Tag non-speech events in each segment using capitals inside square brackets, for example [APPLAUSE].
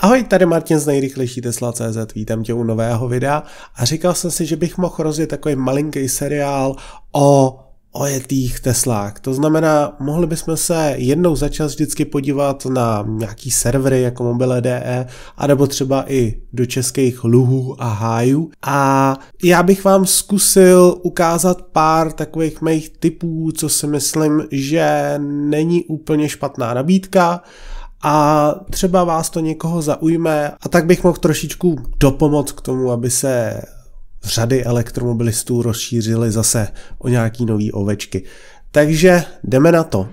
Ahoj, tady Martin z nejrychlejší Tesla.cz, vítám tě u nového videa a říkal jsem si, že bych mohl rozjet takový malinký seriál o ojetých Teslách. To znamená, mohli bychom se jednou za čas vždycky podívat na nějaký servery jako Mobile.de, anebo třeba i do českých luhů a hájů. A já bych vám zkusil ukázat pár takových mých typů, co si myslím, že není úplně špatná nabídka a třeba vás to někoho zaujme a tak bych mohl trošičku dopomoc k tomu, aby se řady elektromobilistů rozšířily zase o nějaký nový ovečky. Takže jdeme na to.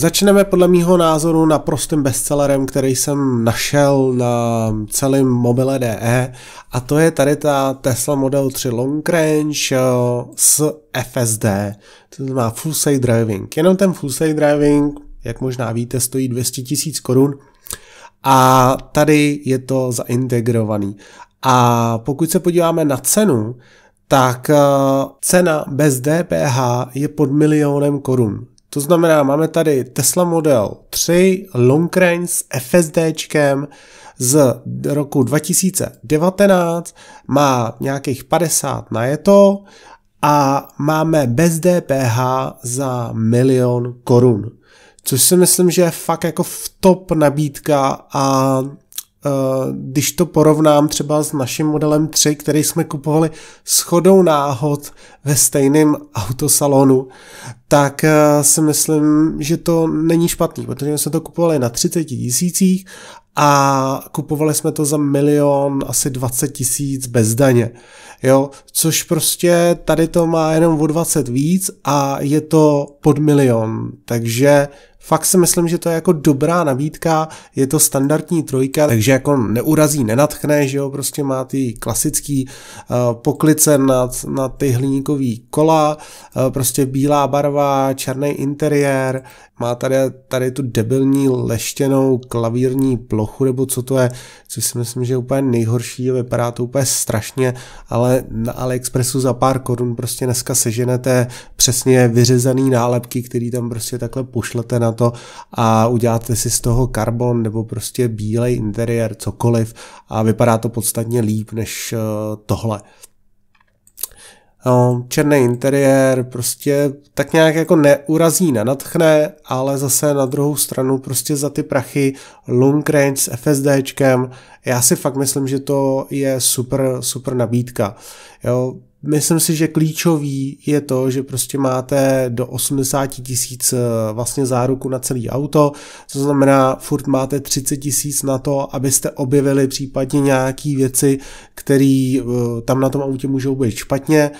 Začneme podle mýho názoru naprostým bestsellerem, který jsem našel na celém mobile DE a to je tady ta Tesla Model 3 Long Range eh, s FSD, to znamená Full Safe Driving. Jenom ten Full Safe Driving, jak možná víte, stojí 200 000 korun a tady je to zaintegrovaný. A pokud se podíváme na cenu, tak eh, cena bez DPH je pod milionem korun. To znamená, máme tady Tesla Model 3 Long Range s FSDčkem z roku 2019, má nějakých 50 na je to a máme bez DPH za milion korun. Což si myslím, že je fakt jako v top nabídka a Eh, když to porovnám třeba s naším modelem 3, který jsme kupovali s chodou náhod ve stejném autosalonu, tak eh, si myslím, že to není špatný, protože jsme to kupovali na 30 tisících a kupovali jsme to za milion asi 20 tisíc bez daně. Jo, což prostě tady to má jenom o 20 víc a je to pod milion, takže fakt si myslím, že to je jako dobrá nabídka, je to standardní trojka, takže jako neurazí, nenatchne, že jo, prostě má ty klasický eh, poklice na, na ty hliníkový kola, eh, prostě bílá barva, černý interiér, má tady, tady tu debilní leštěnou klavírní plochu, nebo co to je, což si myslím, že je úplně nejhorší, vypadá to úplně strašně, ale na AliExpressu za pár korun prostě dneska seženete přesně vyřezaný nálepky, který tam prostě takhle pošlete na na to a uděláte si z toho karbon nebo prostě bílej interiér, cokoliv a vypadá to podstatně líp než eh, tohle. No, černý interiér prostě tak nějak jako neurazí, nenatchne, ale zase na druhou stranu prostě za ty prachy long range s FSDčkem, já si fakt myslím, že to je super, super nabídka. Jo, Myslím si, že klíčový je to, že prostě máte do 80 tisíc eh, vlastně záruku na celý auto, to znamená, furt máte 30 tisíc na to, abyste objevili případně nějaké věci, které eh, tam na tom autě můžou být špatně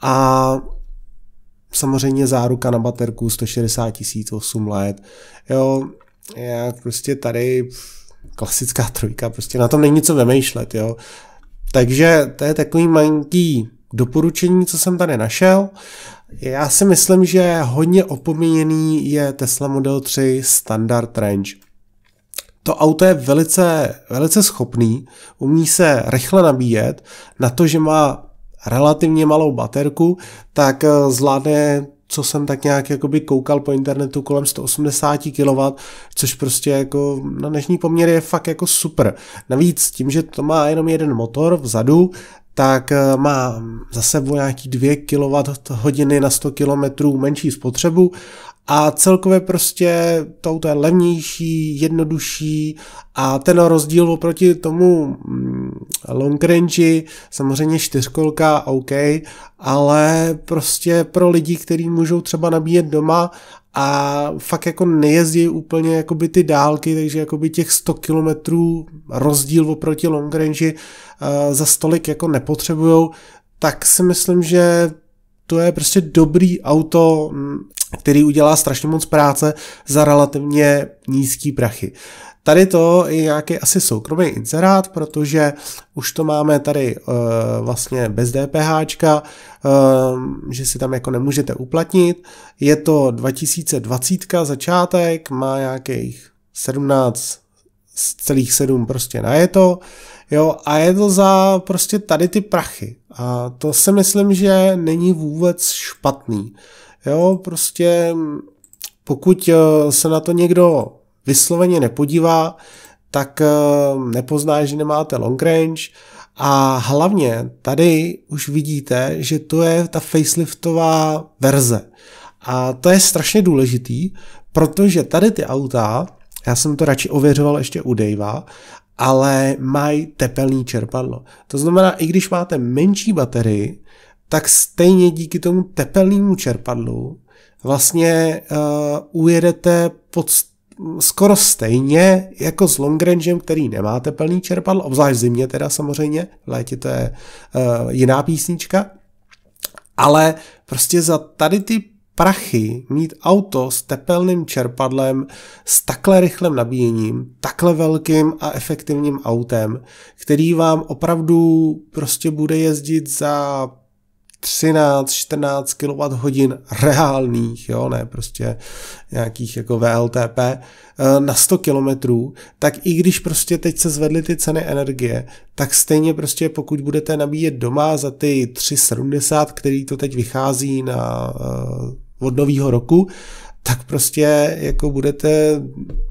a samozřejmě záruka na baterku 160 tisíc 8 let. Jo, jak prostě tady klasická trojka, prostě na tom není co vymýšlet, jo. Takže to je takový malinký doporučení, co jsem tady našel. Já si myslím, že hodně opomíjený je Tesla Model 3 Standard Range. To auto je velice, velice schopný, umí se rychle nabíjet, na to, že má relativně malou baterku, tak eh, zvládne co jsem tak nějak jakoby koukal po internetu kolem 180 kW, což prostě jako na dnešní poměr je fakt jako super. Navíc tím, že to má jenom jeden motor vzadu, tak eh, má za sebou nějaký 2 kWh na 100 km menší spotřebu a celkově prostě to auto je levnější, jednodušší a ten rozdíl oproti tomu mm, long range, samozřejmě čtyřkolka, OK, ale prostě pro lidi, kteří můžou třeba nabíjet doma a fakt jako nejezdí úplně jakoby ty dálky, takže jakoby těch 100 kilometrů rozdíl oproti long range eh, za stolik jako nepotřebujou, tak si myslím, že to je prostě dobrý auto, mm, který udělá strašně moc práce za relativně nízký prachy. Uh, Tady to je nějaký asi soukromý inzerát, protože už to máme tady e, vlastně bez DPH, e, eh, že si tam jako nemůžete uplatnit. Je to 2020 začátek, má nějakých 17 celých 7 prostě na je to, jo, a je to za prostě tady ty prachy. A to si myslím, že není vůbec špatný. Jo, prostě mm, pokud eh, se na to někdo vysloveně nepodívá, tak eh, nepozná, že nemáte long range a hlavně tady už vidíte, že to je ta faceliftová verze. A to je strašně důležitý, protože tady ty auta, já jsem to radši ověřoval ještě u Davea, ale mají tepelný čerpadlo. To znamená, i když máte menší baterii, tak stejně díky tomu tepelnému čerpadlu vlastně uh, ujedete pod skoro stejně jako s longrangem, který nemáte plný čerpadlo, obzvlášť zimě teda samozřejmě, v létě to je uh, jiná písnička, ale prostě za tady ty prachy mít auto s tepelným čerpadlem, s takhle rychlým nabíjením, takhle velkým a efektivním autem, který vám opravdu prostě bude jezdit za 13-14 kWh reálných, jo, ne prostě nějakých jako VLTP, eh, na 100 km, tak i když prostě teď se zvedly ty ceny energie, tak stejně prostě pokud budete nabíjet doma za ty 3,70, který to teď vychází na, eh, od nového roku, tak prostě jako budete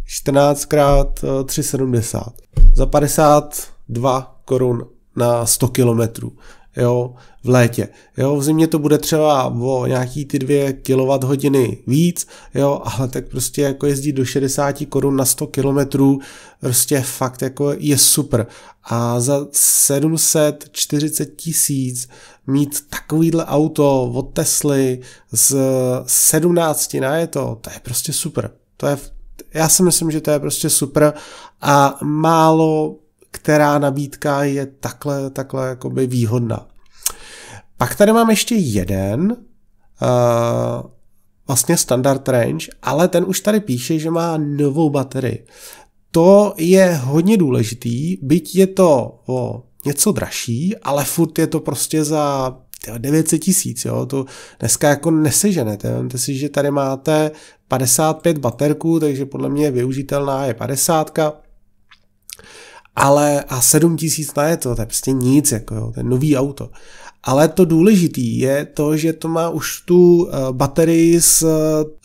14 x 3,70 za 52 korun na 100 kilometrů jo, v létě. Jo, v zimě to bude třeba o nějaký ty dvě kWh víc, jo, ale tak prostě jako jezdit do 60 korun na 100 km prostě fakt jako je super. A za 740 tisíc mít takovýhle auto od Tesly z 17 na je to, to je prostě super. To je, já si myslím, že to je prostě super a málo která nabídka je takhle, takhle jakoby výhodná. Pak tady mám ještě jeden, uh, vlastně standard range, ale ten už tady píše, že má novou baterii. To je hodně důležitý, byť je to o něco dražší, ale furt je to prostě za 900 tisíc, jo, to dneska jako neseženete, vemte si, že tady máte 55 baterků, takže podle mě je využitelná je 50, ale a 7 tisíc na je to, to je prostě nic, jako jo, to je nový auto. Ale to důležitý je to, že to má už tu eh, baterii s,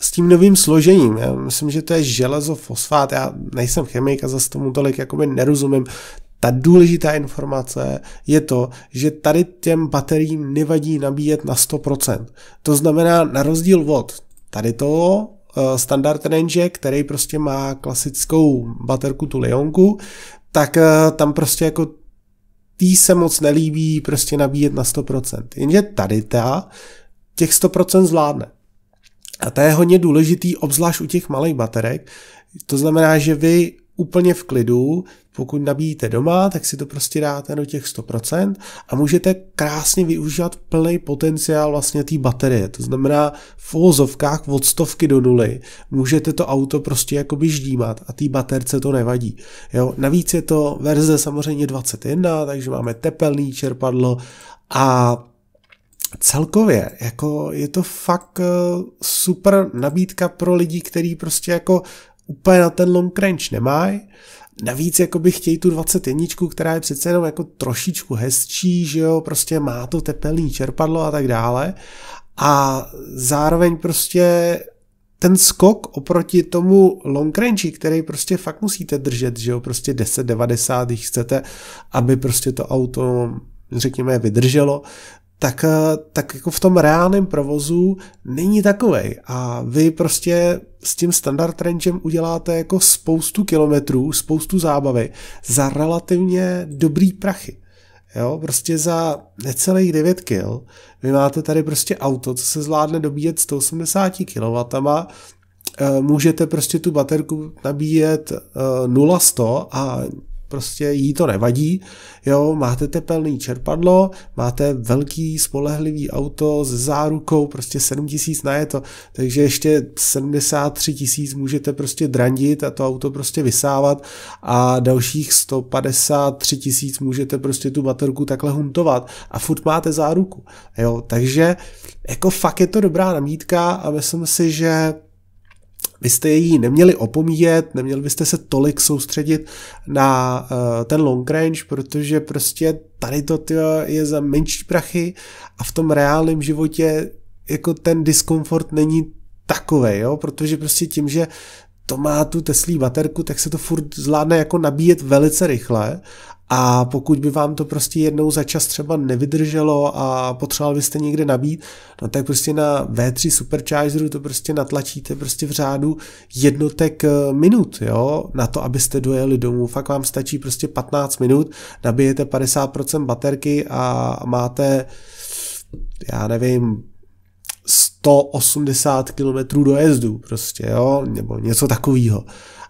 s tím novým složením. Já myslím, že to je železo, fosfát, já nejsem chemik a zase tomu tolik jakoby nerozumím. Ta důležitá informace je to, že tady těm bateriím nevadí nabíjet na 100%. To znamená, na rozdíl od tady toho, eh, standard range, který prostě má klasickou baterku tu Leonku, tak eh, tam prostě jako tý se moc nelíbí prostě nabíjet na 100%. Jenže tady ta těch 100% zvládne. A to je hodně důležitý, obzvlášť u těch malých baterek. To znamená, že vy úplně v klidu pokud nabíjíte doma, tak si to prostě dáte do těch 100% a můžete krásně využívat plný potenciál vlastně té baterie. To znamená v uvozovkách od stovky do nuly můžete to auto prostě jakoby ždímat a té baterce to nevadí. Jo? Navíc je to verze samozřejmě 21, takže máme tepelný čerpadlo a celkově, jako je to fakt eh, super nabídka pro lidi, který prostě jako úplně na ten long range nemají Navíc jakoby chtějí tu 21, která je přece jenom jako trošičku hezčí, že jo, prostě má to tepelný čerpadlo a tak dále. A zároveň prostě ten skok oproti tomu long range, který prostě fakt musíte držet, že jo, prostě 10, 90, když chcete, aby prostě to auto řekněme, vydrželo, tak, eh, tak jako v tom reálném provozu není takovej. A vy prostě s tím standard rangem uděláte jako spoustu kilometrů, spoustu zábavy za relativně dobrý prachy. Jo, prostě za necelých 9 kg vy máte tady prostě auto, co se zvládne dobíjet 180 kW, eh, můžete prostě tu baterku nabíjet 0-100 eh, a prostě jí to nevadí. Jo, máte tepelný čerpadlo, máte velký spolehlivý auto s zárukou, prostě 7 tisíc na je to, takže ještě 73 tisíc můžete prostě drandit a to auto prostě vysávat a dalších 153 tisíc můžete prostě tu baterku takhle huntovat a furt máte záruku. Jo, takže jako fakt je to dobrá nabídka a myslím si, že byste ji neměli opomíjet, neměli byste se tolik soustředit na eh, ten long range, protože prostě tady to tyjo, je za menší prachy a v tom reálném životě jako ten diskomfort není takový, jo, protože prostě tím, že to má tu Teslí baterku, tak se to furt zvládne jako nabíjet velice rychle a pokud by vám to prostě jednou za čas třeba nevydrželo a potřeboval byste někde nabít, no tak prostě na V3 Superchargeru to prostě natlačíte prostě v řádu jednotek eh, minut, jo, na to, abyste dojeli domů. Fakt vám stačí prostě 15 minut, nabijete 50% baterky a máte já nevím, 180 km dojezdu prostě, jo, nebo něco takového.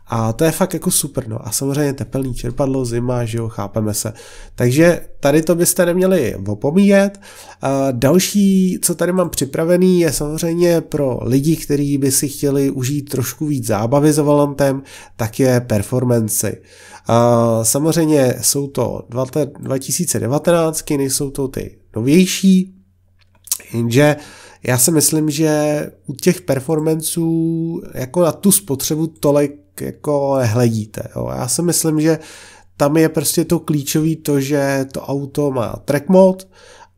A to je fakt jako super, no. A samozřejmě tepelný čerpadlo, zima, že jo, chápeme se. Takže tady to byste neměli opomíjet. A další, co tady mám připravený, je samozřejmě pro lidi, kteří by si chtěli užít trošku víc zábavy za volantem, tak je performance. A samozřejmě jsou to 2019, nejsou to ty novější, jenže uh, já si myslím, že u těch performanců jako na tu spotřebu tolik jako nehledíte. Jo. Já si myslím, že tam je prostě to klíčové to, že to auto má track mode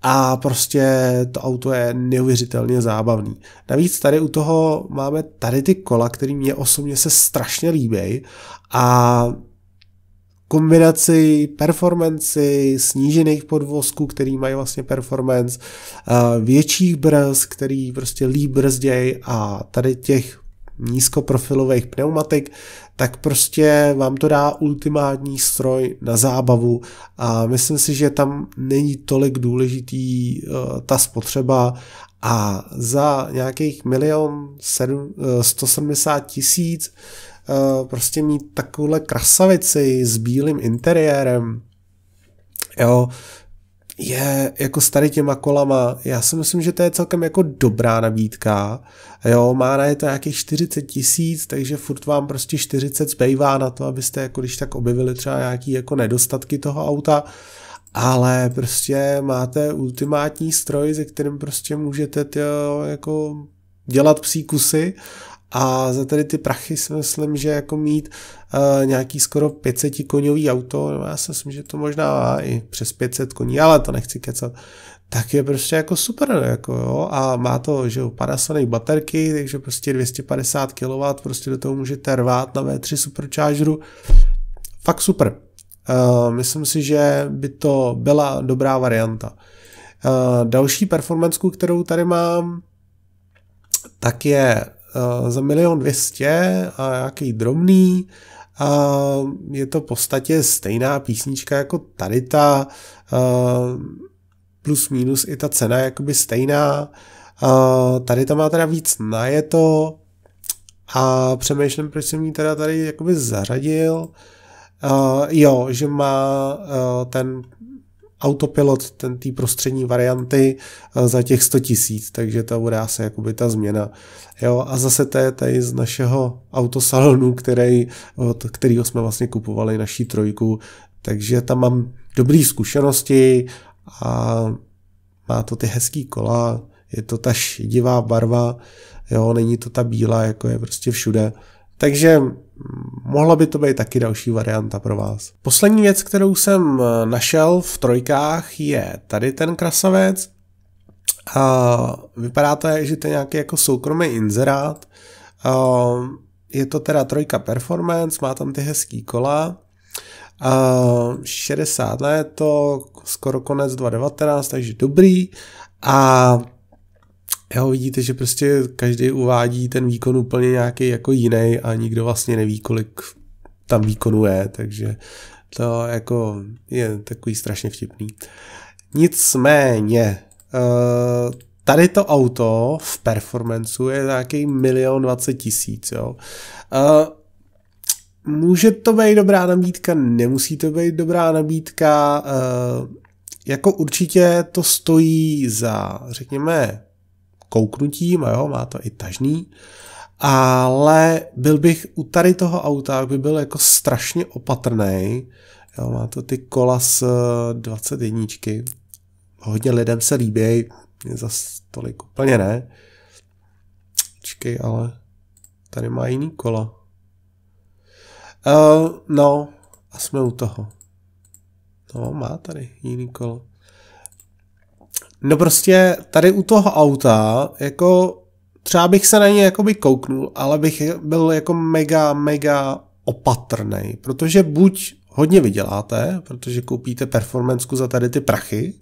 a prostě to auto je neuvěřitelně zábavný. Navíc tady u toho máme tady ty kola, které mě osobně se strašně líbí a kombinaci performanci, snížených podvozků, který mají vlastně performance, větších brzd, který prostě líp brzděj a tady těch nízkoprofilových pneumatik, tak prostě vám to dá ultimátní stroj na zábavu a myslím si, že tam není tolik důležitý e, ta spotřeba a za nějakých milion 170 eh, tisíc eh, prostě mít takovouhle krasavici s bílým interiérem, jo, je jako s tady těma kolama, já si myslím, že to je celkem jako dobrá nabídka, jo, má na je to nějakých 40 tisíc, takže furt vám prostě 40 zbývá na to, abyste jako když tak objevili třeba nějaký jako nedostatky toho auta, uh, ale prostě máte ultimátní stroj, ze kterým prostě můžete tě, jako dělat psí kusy a za tady ty prachy si myslím, že jako mít uh, nějaký skoro 500 koňový auto, no já si myslím, že to možná má i přes 500 koní, ale to nechci kecat, tak je prostě jako super, jako jo, a má to, že jo, Panasonic baterky, takže prostě 250 kW, prostě do toho můžete rvát na V3 superchargeru, fakt super. Eh, myslím si, že by to byla dobrá varianta. Eh, další performance, kterou tady mám, tak je eh, za milion dvěstě a nějaký drobný. A je to v podstatě stejná písnička jako tady ta plus minus i ta cena je jakoby stejná. Tady ta má teda víc na to a přemýšlím, proč jsem ji teda tady jakoby zařadil. Uh, Uh, jo, že má uh, ten autopilot, ten tý prostřední varianty uh, za těch 100 tisíc, takže to bude asi jakoby ta změna. Jo, a zase to je tady z našeho autosalonu, který, od kterého jsme vlastně kupovali naší trojku, takže tam mám dobré zkušenosti a má to ty hezký kola, je to ta šedivá barva, jo, není to ta bílá, jako je prostě všude. Takže mohla by to být taky další varianta pro vás. Poslední věc, kterou jsem eh, našel v trojkách, je tady ten krasavec. A vypadá to, že to je nějaký jako soukromý inzerát. A je to teda trojka performance, má tam ty hezký kola. A 60 let, to skoro konec 2019, takže dobrý. A Jo, vidíte, že prostě každý uvádí ten výkon úplně nějaký jako jiný a nikdo vlastně neví, kolik tam výkonu je, takže to jako je takový strašně vtipný. Nicméně, eh, tady to auto v performanceu je nějaký milion dvacet tisíc, jo. Eh, může to být dobrá nabídka, nemusí to být dobrá nabídka, eh, jako určitě to stojí za, řekněme, kouknutím a jo, má to i tažný, ale byl bych u tady toho auta, by byl jako strašně opatrný. Jo, má to ty kola z 21. Eh, Hodně lidem se líbí, mě za tolik úplně ne. Počkej, ale tady má jiný kola. Uh, no, a jsme u toho. No, má tady jiný kolo. No prostě tady u toho auta, jako třeba bych se na ně by kouknul, ale bych byl jako mega, mega opatrný, protože buď hodně vyděláte, protože koupíte performancku za tady ty prachy,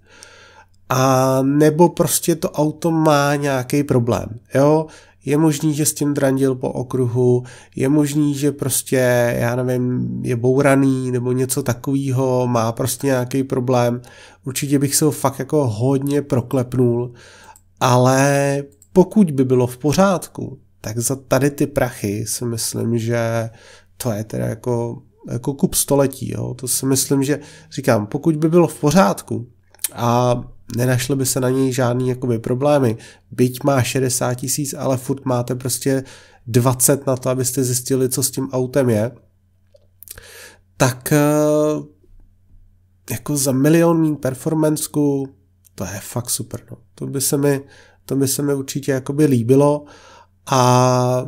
a nebo prostě to auto má nějaký problém. Jo? je možný, že s tím drandil po okruhu, je možný, že prostě, já nevím, je bouraný nebo něco takového, má prostě nějaký problém. Určitě bych se ho fakt jako hodně proklepnul, ale pokud by bylo v pořádku, tak za tady ty prachy si myslím, že to je teda jako, jako kup století. Jo? To si myslím, že říkám, pokud by bylo v pořádku a Nenašlo by se na něj žádný jakoby problémy. Byť má 60 tisíc, ale furt máte prostě 20 na to, abyste zjistili, co s tím autem je, tak eh, jako za milion mín performancku, to je fakt super. No. To, by se mi, to by se mi určitě jakoby líbilo a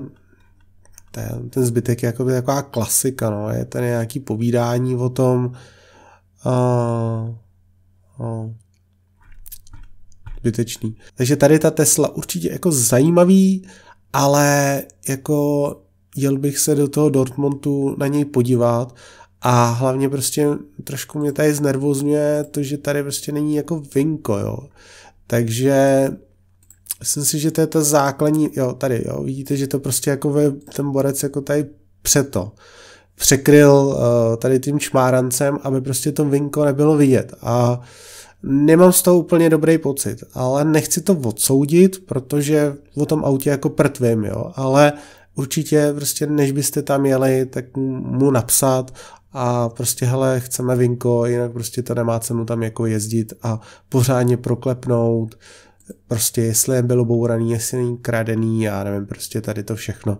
ten, ten zbytek je jakoby taková klasika, no. je tady nějaký povídání o tom, uh, uh, zbytečný. Takže tady ta Tesla určitě jako zajímavý, ale jako jel bych se do toho Dortmundu na něj podívat a hlavně prostě trošku mě tady znervozňuje to, že tady prostě není jako vinko, jo. Takže myslím si, že to je ta základní, jo, tady, jo, vidíte, že to prostě jako ve, ten borec jako tady přeto překryl uh, tady tím čmárancem, aby prostě to vinko nebylo vidět a nemám z toho úplně dobrý pocit, ale nechci to odsoudit, protože o tom autě jako prtvím, jo, ale určitě prostě než byste tam jeli, tak mu napsat a prostě hele, chceme vinko, jinak prostě to nemá cenu tam jako jezdit a pořádně proklepnout, prostě jestli je bylo bouraný, jestli není kradený, já nevím, prostě tady to všechno.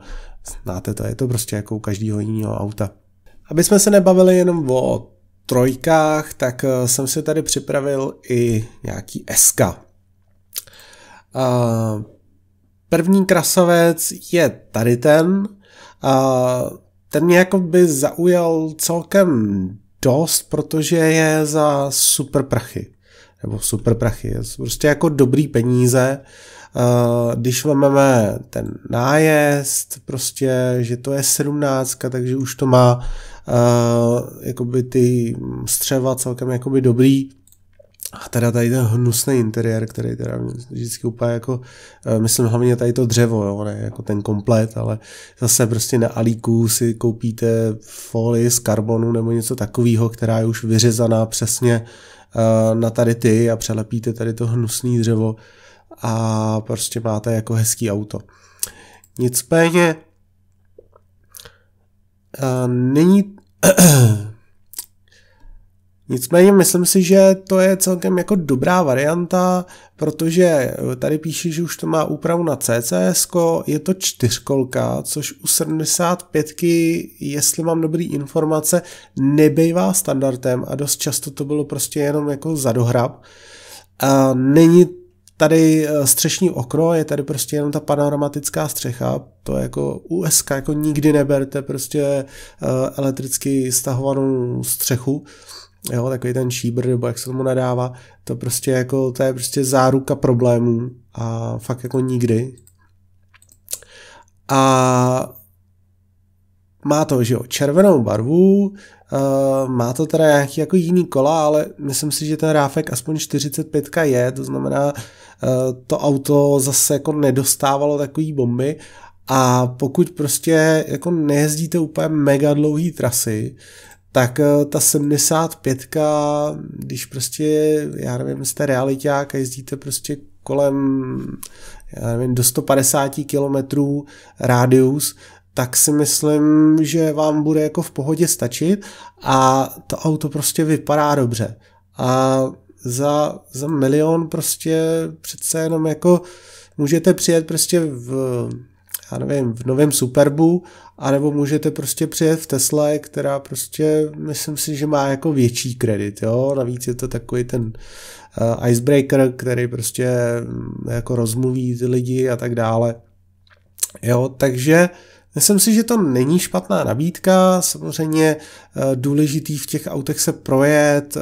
Znáte to, je to prostě jako u každého jiného auta. Aby jsme se nebavili jenom o trojkách, tak eh, jsem si tady připravil i nějaký SK. Eh, první krasovec je tady ten. Eh, ten mě jako by zaujal celkem dost, protože je za super prachy. Nebo super prachy, je prostě jako dobrý peníze. Uh, Eh, když máme ten nájezd, prostě, že to je 17, takže už to má eh, jakoby ty střeva celkem jakoby dobrý. A teda tady ten hnusný interiér, který teda vždycky úplně jako, eh, myslím hlavně tady to dřevo, jo, ne jako ten komplet, ale zase prostě na Alíku si koupíte folii z karbonu nebo něco takového, která je už vyřezaná přesně na tady ty a přelepíte tady to hnusný dřevo a prostě máte jako hezký auto. Nicméně eh, není [CLEARS THROAT] Nicméně myslím si, že to je celkem jako dobrá varianta, protože tady píše, že už to má úpravu na CCS, je to čtyřkolka, což u 75, jestli mám dobrý informace, nebejvá standardem a dost často to bylo prostě jenom jako zadohrab. A není tady eh, střešní okno, je tady prostě jenom ta panoramatická střecha, to jako USK jako nikdy neberte prostě eh, elektricky stahovanou střechu, jo, takový ten šíbr, nebo jak se tomu nadává, to prostě jako, to je prostě záruka problémů a fakt jako nikdy. A má to, že jo, červenou barvu, Uh, má to teda nějaký jako jiný kola, ale myslím si, že ten ráfek aspoň 45 je, to znamená, uh, to auto zase jako nedostávalo takový bomby a pokud prostě jako nejezdíte úplně mega dlouhý trasy, tak eh, ta 75, když prostě, já nevím, jste realiták a jezdíte prostě kolem, já nevím, do 150 kilometrů rádius, tak si myslím, že vám bude jako v pohodě stačit a to auto prostě vypadá dobře. A za, za milion prostě přece jenom jako můžete přijet prostě v, já nevím, v novém Superbu, anebo můžete prostě přijet v Tesla, která prostě, myslím si, že má jako větší kredit, jo, navíc je to takový ten uh, icebreaker, který prostě um, jako rozmluví ty lidi a tak dále, jo, takže uh, Myslím si, že to není špatná nabídka, samozřejmě eh, důležitý v těch autech se projet,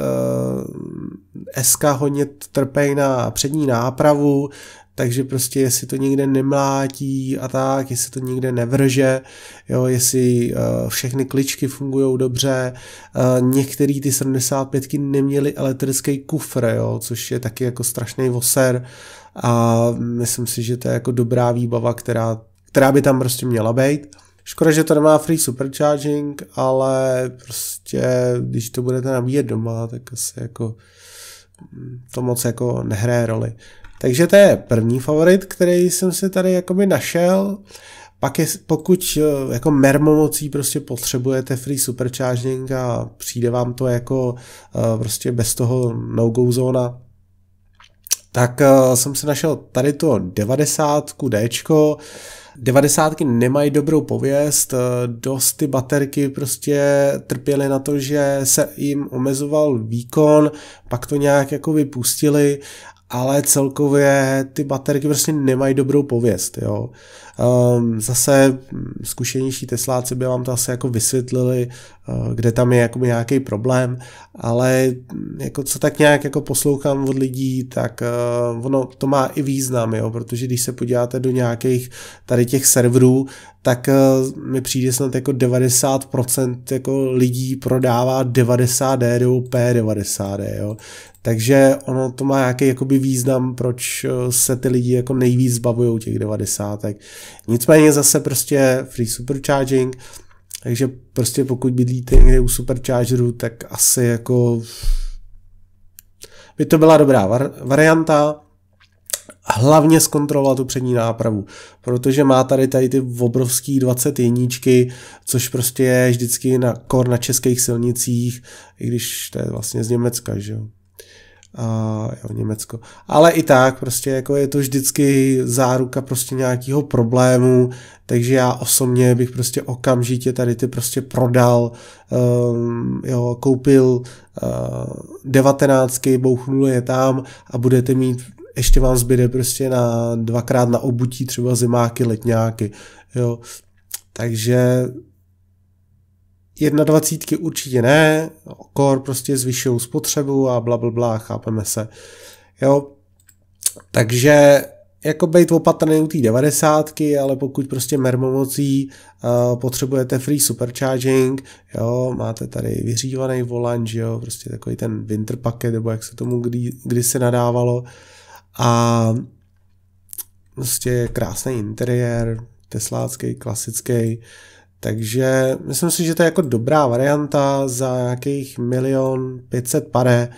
eh, SK hodně trpej na přední nápravu, takže prostě jestli to někde nemlátí a tak, jestli to někde nevrže, jo, jestli eh, všechny kličky fungují dobře. některý ty 75 neměly elektrický kufr, jo, což je taky jako strašný voser a myslím si, že to je jako dobrá výbava, která která by tam prostě měla být. Škoda, že to nemá free supercharging, ale prostě, když to budete nabíjet doma, tak asi jako mm, to moc jako nehraje roli. Takže to je první favorit, který jsem si tady jakoby našel. Pak je, pokud eh, jako mermomocí prostě potřebujete free supercharging a přijde vám to jako eh, prostě bez toho no-go zóna, tak eh, jsem si našel tady to 90 D, devadesátky nemají dobrou pověst, eh, dost ty baterky prostě trpěly na to, že se jim omezoval výkon, pak to nějak jako vypustili ale celkově ty baterky prostě nemají dobrou pověst. Jo. Um, zase zkušenější tesláci by vám to asi jako vysvětlili, uh, kde tam je jako nějaký problém, ale jako co tak nějak jako poslouchám od lidí, tak uh, ono to má i význam, jo, protože když se podíváte do nějakých tady těch serverů, tak eh, mi přijde snad jako 90% jako lidí prodává 90D nebo P90D, jo. Takže ono to má nějaký jakoby význam, proč eh, se ty lidi jako nejvíc zbavují těch 90. Nicméně zase prostě free supercharging, takže prostě pokud bydlíte někde u superchargeru, tak asi jako by to byla dobrá var- varianta hlavně zkontrolovat tu přední nápravu, protože má tady tady ty obrovský 20 jedničky, což prostě je vždycky na kor na českých silnicích, i když to je vlastně z Německa, že jo. A jo, Německo. Ale i tak, prostě jako je to vždycky záruka prostě nějakého problému, takže já osobně bych prostě okamžitě tady ty prostě prodal, um, jo, koupil uh, devatenáctky, bouchnul je tam a budete mít ještě vám zbyde prostě na dvakrát na obutí třeba zimáky, letňáky, jo. Takže 21 určitě ne, kor prostě zvyšují spotřebu a bla, bla, bla, chápeme se. Jo, takže jako být opatrný u té 90, ale pokud prostě mermomocí uh, potřebujete free supercharging, jo, máte tady vyřívaný volant, jo, prostě takový ten winter paket, nebo jak se tomu kdy, kdy se nadávalo, a prostě krásný interiér, teslácký, klasický, takže myslím si, že to je jako dobrá varianta za nějakých milion 500 pare,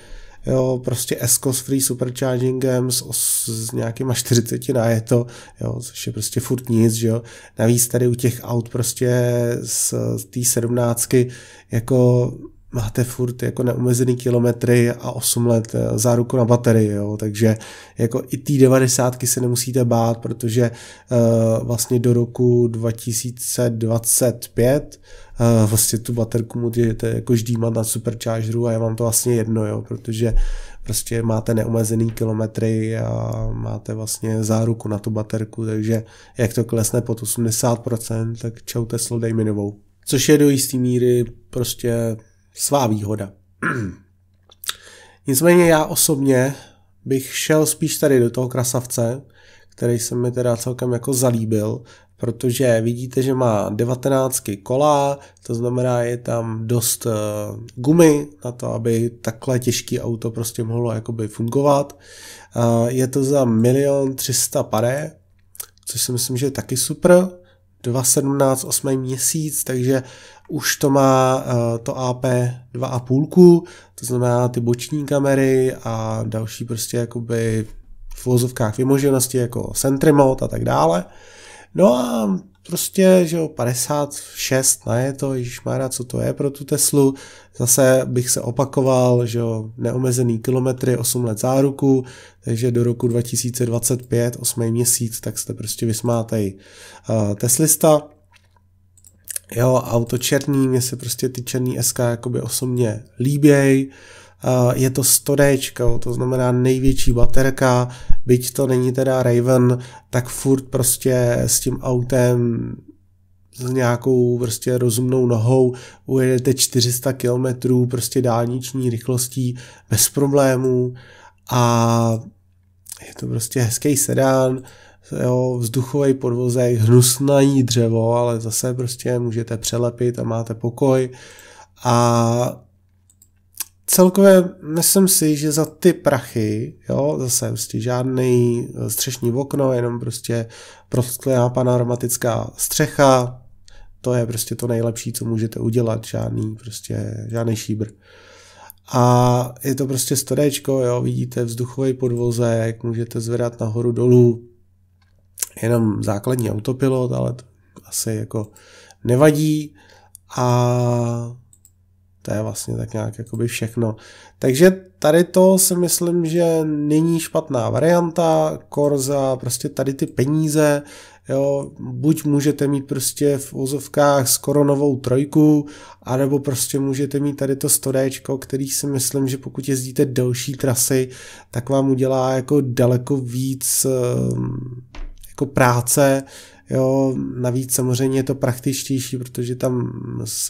jo, prostě ESCO s free superchargingem s, s nějakýma 40 na je to, jo, což je prostě furt nic, že jo. Navíc tady u těch aut prostě z, z té 17 jako máte furt jako neomezený kilometry a 8 let eh, záruku na baterii, jo? takže jako i ty 90 se nemusíte bát, protože uh, vlastně do roku 2025 uh, eh, vlastně tu baterku můžete jako ždímat na superchargeru a já mám to vlastně jedno, jo? protože prostě máte neomezený kilometry a máte vlastně záruku na tu baterku, takže jak to klesne pod 80%, tak čau Tesla dej mi novou. Což je do jistý míry prostě svá výhoda. [CLEARS THROAT] Nicméně já osobně bych šel spíš tady do toho krasavce, který se mi teda celkem jako zalíbil, protože vidíte, že má 19 kola, to znamená je tam dost uh, gumy na to, aby takhle těžký auto prostě mohlo jakoby fungovat. Uh, je to za milion 300 pare, což si myslím, že je taky super. 2017, 8. měsíc, takže už to má eh, to AP 2,5, to znamená ty boční kamery a další prostě jakoby v vozovkách vymoženosti jako Sentry Mode a tak dále. No a prostě, že jo, 56 na no je to, má co to je pro tu Teslu. Zase bych se opakoval, že jo, neomezený kilometry, 8 let záruku, takže do roku 2025, 8. měsíc, tak jste prostě vysmátej uh, Teslista. Jo, auto černý, mě se prostě ty černý SK jakoby osobně líběj. Eh, je to 100D, to znamená největší baterka, byť to není teda Raven, tak furt prostě s tím autem s nějakou prostě rozumnou nohou ujedete 400 km prostě dálniční rychlostí bez problémů a je to prostě hezký sedán, jo, vzduchový podvozek, hnusnají dřevo, ale zase prostě můžete přelepit a máte pokoj a celkově myslím si, že za ty prachy, jo, zase prostě žádný eh, střešní okno, jenom prostě prosklená panoramatická střecha, to je prostě to nejlepší, co můžete udělat, žádný prostě, žádný šíbr. A je to prostě stodečko, jo, vidíte vzduchový podvozek, můžete zvedat nahoru dolů, jenom základní autopilot, ale to asi jako nevadí. A to je vlastně tak nějak jakoby všechno. Takže tady to si myslím, že není špatná varianta, korza, prostě tady ty peníze, jo, buď můžete mít prostě v úzovkách skoro novou trojku, anebo prostě můžete mít tady to stodéčko, který si myslím, že pokud jezdíte delší trasy, tak vám udělá jako daleko víc ehm, jako práce, Jo, navíc samozřejmě je to praktičtější, protože tam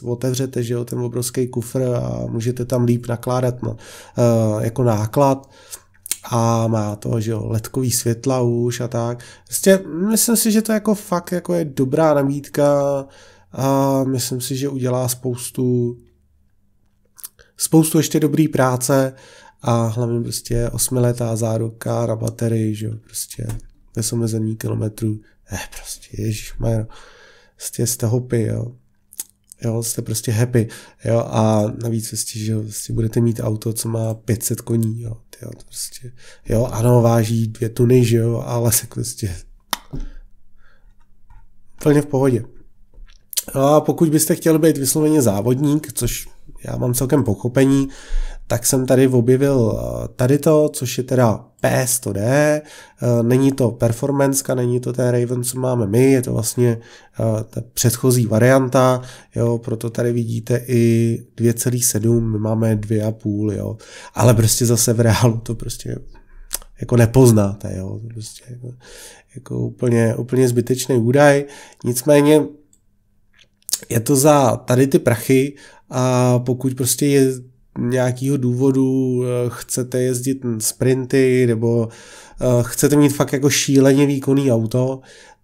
otevřete že jo, ten obrovský kufr a můžete tam líp nakládat no, jako náklad a má to, že jo, ledkový světla už a tak. Prostě myslím si, že to jako fakt jako je dobrá nabídka a myslím si, že udělá spoustu spoustu ještě dobrý práce a hlavně prostě osmiletá záruka na baterii, že jo, prostě bez omezení kilometrů eh, prostě, ježíš, prostě jste hopy, jo. Jo, jste prostě happy, jo, a navíc jste, že prostě budete mít auto, co má 500 koní, jo, tyjo, prostě, jo, ano, váží dvě tuny, že jo, ale se prostě plně v pohodě. A pokud byste chtěli být vysloveně závodník, což já mám celkem pochopení, tak jsem tady objevil eh, tady to, což je teda p 100 d eh, není to performance, není to ten Raven, co máme my, je to vlastně eh, ta předchozí varianta, jo, proto tady vidíte i 2,7, my máme 2,5, jo, ale prostě zase v reálu to prostě jako nepoznáte, jo, to prostě jako, jako úplně, úplně zbytečný údaj, nicméně je to za tady ty prachy a pokud prostě je nějakého důvodu eh, chcete jezdit sprinty nebo eh, chcete mít fakt jako šíleně výkonný auto,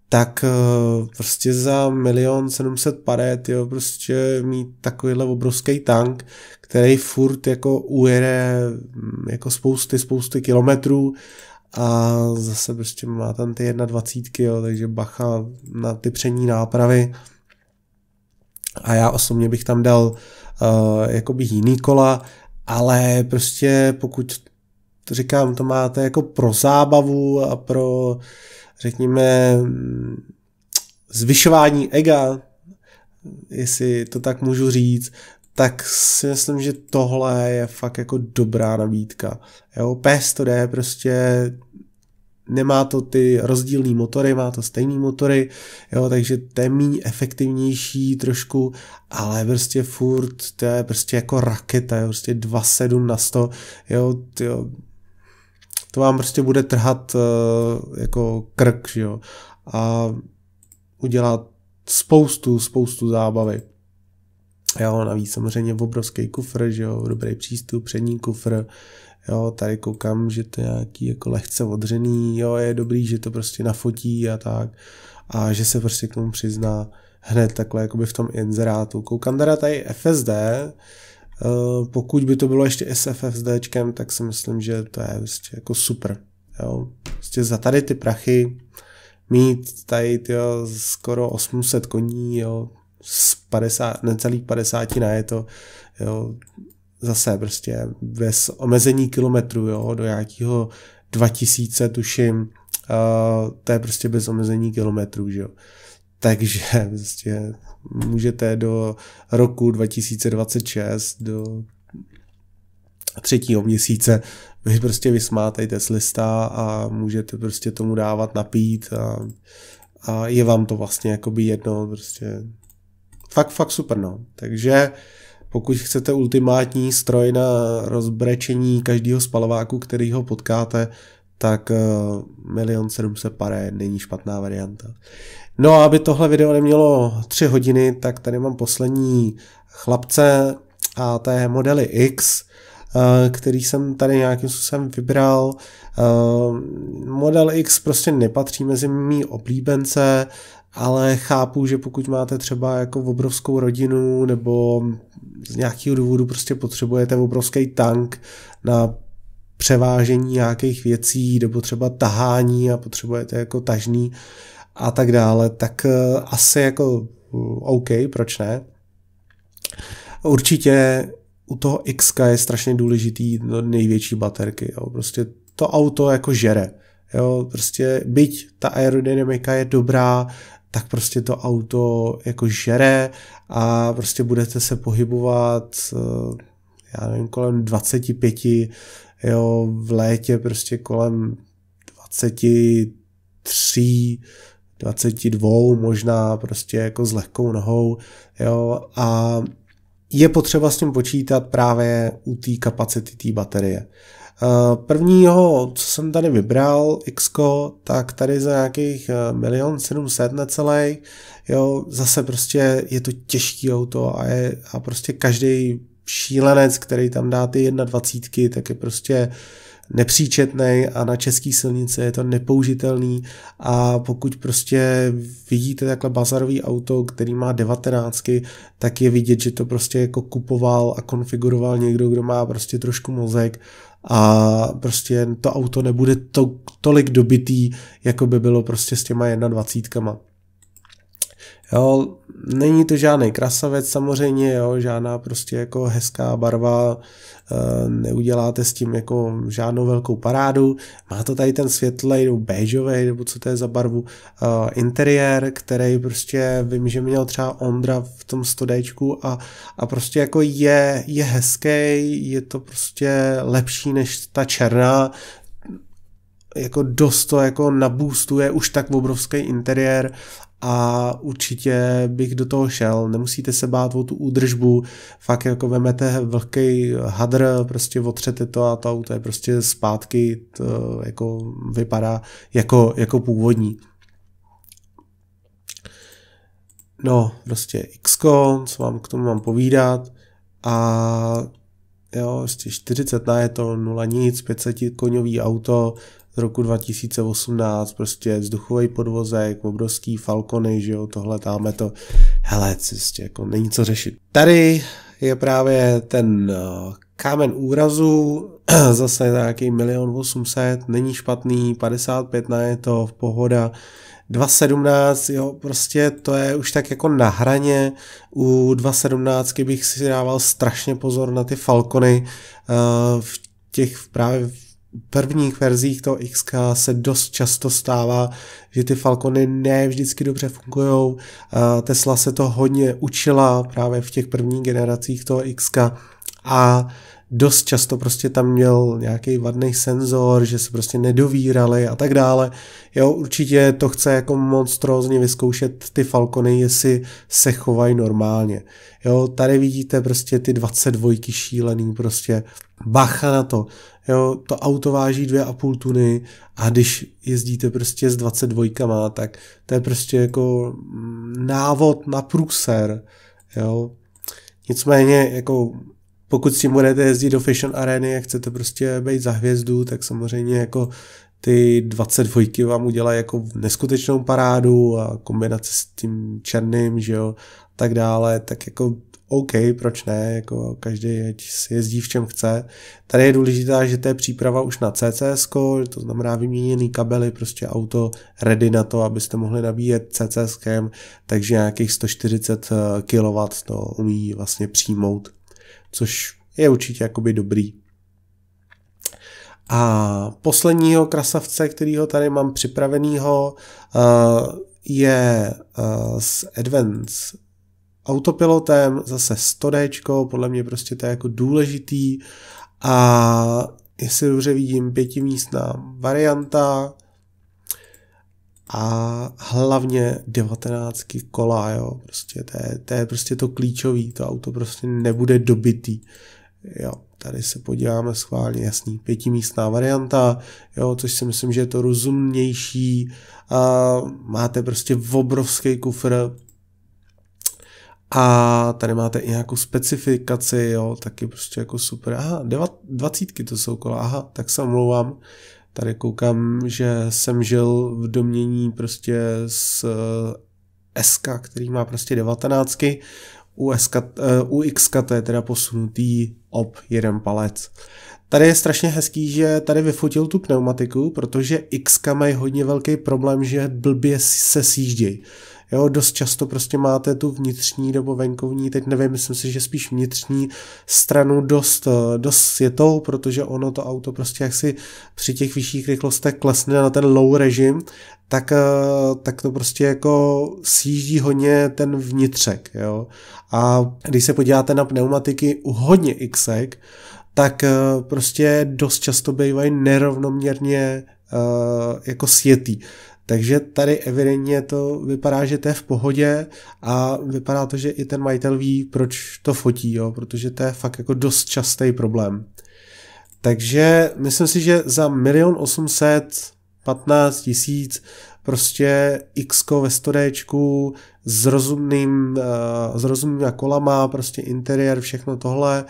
tak eh, prostě za milion 700 paret, jo, prostě mít takovýhle obrovský tank, který furt jako ujede mm, jako spousty, spousty kilometrů a zase prostě má tam ty 21, jo, takže bacha na ty přední nápravy a já osobně bych tam dal uh, jakoby jiný kola, ale prostě pokud to říkám, to máte jako pro zábavu a pro řekněme zvyšování ega, jestli to tak můžu říct, tak si myslím, že tohle je fakt jako dobrá nabídka. Jo, PS to jde prostě nemá to ty rozdílné motory, má to stejný motory, jo, takže to je méně efektivnější trošku, ale prostě furt, to je prostě jako raketa, jo, prostě 2,7 na 100, jo, jo, to vám prostě bude trhat uh, jako krk, jo, a udělat spoustu, spoustu zábavy. Jo, navíc samozřejmě obrovský kufr, že jo, dobrý přístup, přední kufr, jo, tady koukám, že to je nějaký jako lehce odřený, jo, je dobrý, že to prostě nafotí a tak a že se prostě k tomu přizná hned takhle jakoby v tom inzerátu. Koukám teda tady FSD, eh, pokud by to bylo ještě s FSDčkem, tak si myslím, že to je prostě jako super. Jo. Prostě za tady ty prachy mít tady tyjo, skoro 800 koní, jo, z 50, necelých 50 na je to, jo, zase prostě bez omezení kilometru, jo, do nějakého 2000 tuším, uh, to je prostě bez omezení kilometrů, jo. Takže [LAUGHS] prostě můžete do roku 2026, do třetího měsíce vy prostě z lista a můžete prostě tomu dávat napít a, a je vám to vlastně jakoby jedno, prostě fakt, fakt super, no. Takže uh, pokud chcete ultimátní stroj na rozbrečení každého spalováku, který ho potkáte, tak eh, milion se paré není špatná varianta. No a aby tohle video nemělo 3 hodiny, tak tady mám poslední chlapce a to je modely X, eh, který jsem tady nějakým způsobem vybral. Eh, model X prostě nepatří mezi mý oblíbence, ale chápu, že pokud máte třeba jako obrovskou rodinu nebo z nějakého důvodu prostě potřebujete obrovský tank na převážení nějakých věcí, nebo třeba tahání a potřebujete jako tažný a tak dále, tak eh, asi jako mm, OK, proč ne? Určitě u toho X je strašně důležitý no, největší baterky. Jo. Prostě to auto jako žere. Jo. Prostě byť ta aerodynamika je dobrá, tak prostě to auto jako žere a prostě budete se pohybovat eh, já nevím, kolem 25, jo, v létě prostě kolem 23, 22 možná prostě jako s lehkou nohou, jo, a je potřeba s tím počítat právě u té kapacity té baterie. Eh, prvního, co jsem tady vybral, x tak tady za nějakých eh, milion na celý, jo, zase prostě je to těžký auto a, je, a prostě každý šílenec, který tam dá ty 21, tak je prostě nepříčetný a na české silnici je to nepoužitelný a pokud prostě vidíte takhle bazarový auto, který má 19, tak je vidět, že to prostě jako kupoval a konfiguroval někdo, kdo má prostě trošku mozek a prostě to auto nebude to, tolik dobitý, jako by bylo prostě s těma 21. Jo, není to žádný krasavec samozřejmě, jo, žádná prostě jako hezká barva, eh, neuděláte s tím jako žádnou velkou parádu. Má to tady ten světlej nebo béžový, nebo co to je za barvu, eh, interiér, který prostě vím, že měl třeba Ondra v tom studečku a, a prostě jako je, je hezký, je to prostě lepší než ta černá, jako dost to jako nabůstuje už tak obrovský interiér a určitě bych do toho šel. Nemusíte se bát o tu údržbu, fakt jako vemete vlhký hadr, prostě otřete to a to auto je prostě zpátky, to jako vypadá jako, jako původní. No, prostě X, co vám k tomu mám povídat a jo, prostě 40 na je to nula nic, 500 koňový auto, z roku 2018, prostě vzduchový podvozek, obrovský falkony, že jo, tohle táme to. Hele, cestě, jako není co řešit. Tady je právě ten eh, kámen úrazu, [CLEARS THROAT] zase nějaký milion 800, není špatný, 55 na je to, v pohoda. 2.17, jo, prostě to je už tak jako na hraně. U 2.17 bych si dával strašně pozor na ty Falcony. Eh, v těch právě prvních verzích toho XK se dost často stává, že ty Falcony ne vždycky dobře fungují. Tesla se to hodně učila právě v těch prvních generacích toho XK a dost často prostě tam měl nějaký vadný senzor, že se prostě nedovírali a tak dále. Jo, určitě to chce jako monstrózně vyzkoušet ty Falcony, jestli se chovají normálně. Jo, tady vidíte prostě ty 22 šílený prostě. Bacha na to. Jo, to auto váží 2,5 tuny a když jezdíte prostě s 22, tak to je prostě jako návod na průser. Jo. Nicméně jako pokud s tím budete jezdit do Fashion Areny a chcete prostě být za hvězdu, tak samozřejmě jako ty 22 vám udělají jako neskutečnou parádu a kombinace s tím černým, že jo, tak dále, tak jako OK, proč ne, jako každý ať si jezdí v čem chce. Tady je důležitá, že to je příprava už na CCS, to znamená vyměněný kabely, prostě auto ready na to, abyste mohli nabíjet CCS, takže nějakých 140 kW to umí vlastně přijmout což je určitě jakoby dobrý. A posledního krasavce, kterýho tady mám připravenýho, eh, je eh, s Advance autopilotem, zase 100D, podle mě prostě to je jako důležitý a jestli dobře vidím, pětimístná varianta, a hlavně devatenáctky kola, jo, prostě to je, to je prostě to klíčový, to auto prostě nebude dobitý, jo, tady se podíváme schválně, jasný, pětimístná varianta, jo, což si myslím, že je to rozumnější, a máte prostě obrovský kufr, a tady máte i nějakou specifikaci, jo, taky prostě jako super. Aha, deva, dvacítky to jsou kola, aha, tak se omlouvám. Tady koukám, že jsem žil v domění prostě s eh, SK, který má prostě devatenáctky, u, SK, eh, u XK to je teda posunutý ob jeden palec. Tady je strašně hezký, že tady vyfotil tu pneumatiku, protože X mají hodně velký problém, že blbě se sjíždějí. Jo, dost často prostě máte tu vnitřní nebo venkovní, teď nevím, myslím si, že spíš vnitřní stranu dost, eh, dost světou, protože ono to auto prostě jaksi při těch vyšších rychlostech klesne na ten low režim, tak, eh, tak to prostě jako sjíždí hodně ten vnitřek, jo. A když se podíváte na pneumatiky u hodně x tak eh, prostě dost často bývají nerovnoměrně jako světý. Takže tady evidentně to vypadá, že to je v pohodě a vypadá to, že i ten majitel ví, proč to fotí, jo, protože to je fakt jako dost častý problém. Takže myslím si, že za milion 800 15 tisíc prostě x ve storéčku s rozumným, eh, s rozumnýma kolama, prostě interiér, všechno tohle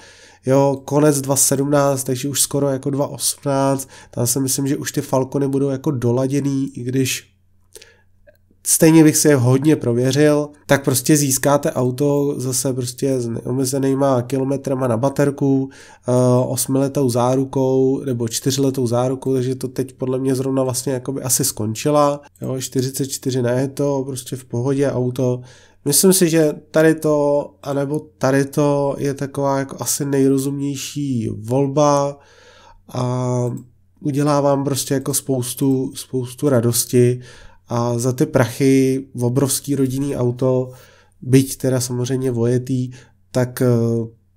jo, konec 217, takže už skoro jako 218. tam si myslím, že už ty Falcony budou jako doladěný, i když stejně bych si je hodně prověřil, tak prostě získáte auto zase prostě s neomezenýma kilometrama na baterku, eh, osmiletou zárukou nebo čtyřletou zárukou, takže to teď podle mě zrovna vlastně jakoby asi skončila. Jo, 44 ne je to, prostě v pohodě auto, Myslím si, že tady to, anebo tady to je taková jako asi nejrozumnější volba a udělá vám prostě jako spoustu, spoustu radosti a za ty prachy obrovský rodinný auto, byť teda samozřejmě vojetý, tak,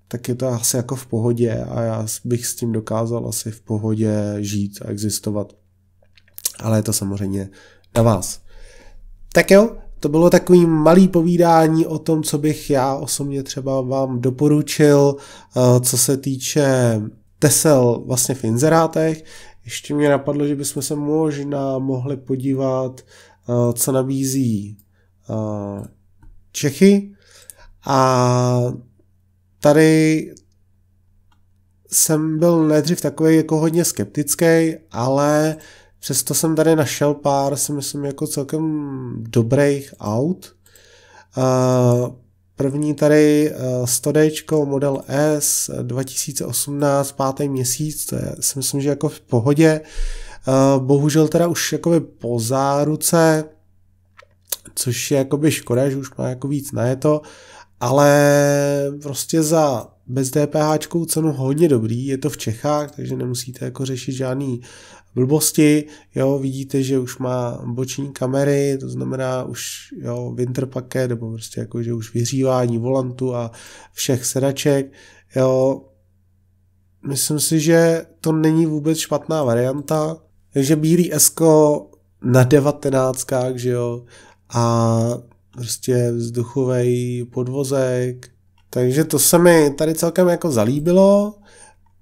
tak je to asi jako v pohodě a já bych s tím dokázal asi v pohodě žít a existovat. Ale je to samozřejmě na vás. Tak jo, to bylo takový malý povídání o tom, co bych já osobně třeba vám doporučil, eh, co se týče tesel vlastně v inzerátech. Ještě mě napadlo, že bychom se možná mohli podívat, eh, co nabízí eh, Čechy. A tady jsem byl nejdřív takový jako hodně skeptický, ale uh, Přesto jsem tady našel pár, si myslím, jako celkem dobrých aut. První tady 100 eh, model S 2018, pátý měsíc, to je, si myslím, že jako v pohodě. Eh, bohužel teda už jakoby po záruce, což je jakoby škoda, že už má jako víc na je to, ale prostě za bez DPH cenu hodně dobrý, je to v Čechách, takže nemusíte jako řešit žádný blbosti, jo, vidíte, že už má boční kamery, to znamená už, jo, winterpacket, nebo prostě jako, že už vyřívání volantu a všech sedaček, jo, myslím si, že to není vůbec špatná varianta, takže bílý esko na devatenáctkách, že jo, a prostě vzduchový podvozek, takže to se mi tady celkem jako zalíbilo.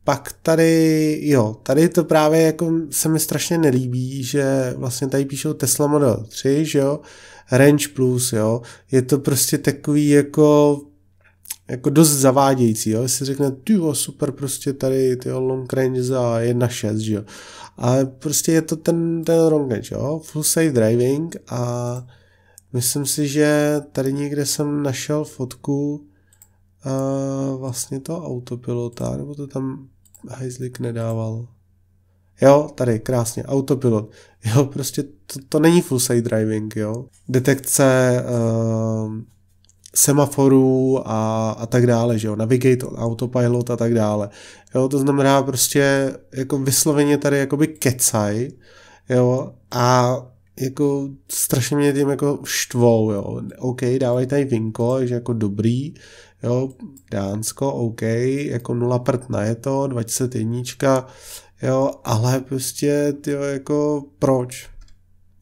Pak tady, jo, tady to právě jako se mi strašně nelíbí, že vlastně tady píšou Tesla Model 3, že jo, Range Plus, jo, je to prostě takový jako jako dost zavádějící, jo, si řekne, ty jo, super, prostě tady ty long range za 1.6, že jo, ale prostě je to ten, ten long range, jo, full safe driving a myslím si, že tady někde jsem našel fotku uh, vlastně to autopilota, nebo to tam hajzlik nedával. Jo, tady, krásně, autopilot. Jo, prostě to, to není full side driving, jo. Detekce uh, semaforů a, a tak dále, že jo, navigate on autopilot a tak dále. Jo, to znamená prostě jako vysloveně tady jakoby kecaj, jo, a jako strašně mě tím jako štvou, jo. OK, dávají tady vinko, že jako dobrý, jo, Dánsko, OK, jako nula na je to, 21, jo, ale prostě, jo, jako proč?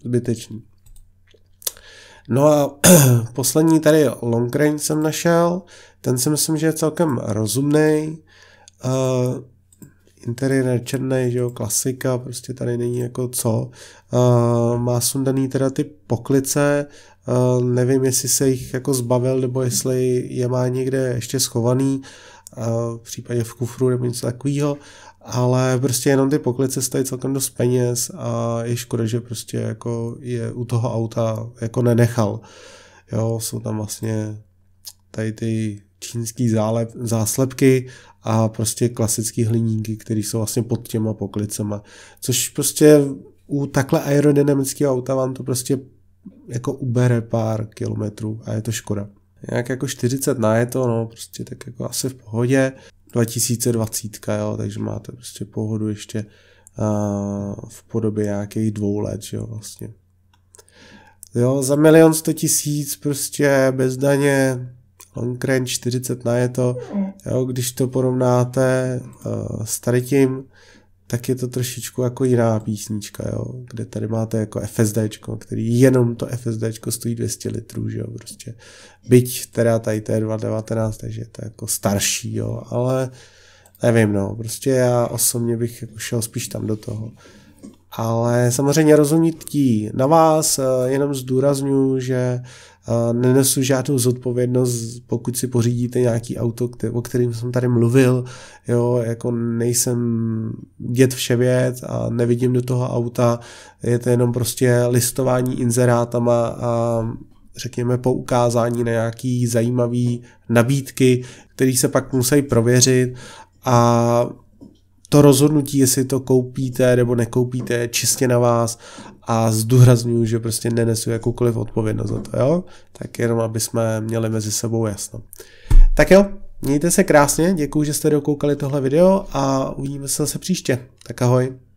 Zbytečný. No a [CLEARS THROAT] poslední tady long range jsem našel, ten si myslím, že je celkem rozumný. Uh, eh, interiér černý, že jo, klasika, prostě tady není jako co. Uh, má sundaný teda ty poklice, nevím, jestli se jich jako zbavil, nebo jestli je má někde ještě schovaný, v případě v kufru nebo něco takového, ale prostě jenom ty poklice stojí celkem dost peněz a je škoda, že prostě jako je u toho auta jako nenechal. Jo, jsou tam vlastně tady ty čínský zálep, záslepky a prostě klasický hliníky, které jsou vlastně pod těma poklicema. Což prostě u takhle aerodynamického auta vám to prostě jako ubere pár kilometrů a je to škoda. Nějak jako 40 na je to, no prostě tak jako asi v pohodě. 2020, jo, takže máte prostě pohodu ještě uh, v podobě nějakých dvou let, jo, vlastně. Jo, za milion sto tisíc prostě bez daně, long range 40 na je to, mm. jo, když to porovnáte uh, s tady tím, tak je to trošičku jako jiná písnička, jo? kde tady máte jako FSD, který jenom to FSD stojí 200 litrů, že jo, prostě. Byť teda tady to je 2019, takže je to jako starší, jo, ale nevím, no, prostě já osobně bych jako šel spíš tam do toho. Ale samozřejmě rozumět tí na vás, eh, jenom zdůraznuju, že nenesu žádnou zodpovědnost, pokud si pořídíte nějaký auto, o kterým jsem tady mluvil, jo, jako nejsem dět vševěd a nevidím do toho auta, je to jenom prostě listování inzerátama a řekněme poukázání na nějaký zajímavý nabídky, který se pak musí prověřit a to rozhodnutí, jestli to koupíte nebo nekoupíte, je čistě na vás a zdůraznuju, že prostě nenesu jakoukoliv odpovědnost za to, jo? Tak jenom, aby jsme měli mezi sebou jasno. Tak jo, mějte se krásně, děkuji, že jste dokoukali tohle video a uvidíme se zase příště. Tak ahoj.